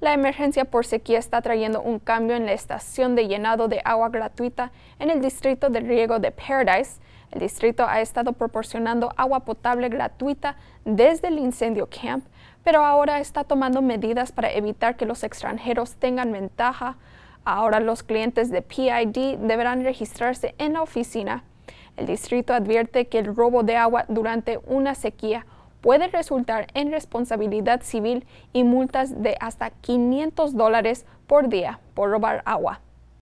La emergencia por sequía está trayendo un cambio en la estación de llenado de agua gratuita en el distrito de riego de Paradise. El distrito ha estado proporcionando agua potable gratuita desde el incendio camp, pero ahora está tomando medidas para evitar que los extranjeros tengan ventaja. Ahora los clientes de PID deberán registrarse en la oficina. El distrito advierte que el robo de agua durante una sequía puede resultar en responsabilidad civil y multas de hasta 500 dólares por día por robar agua.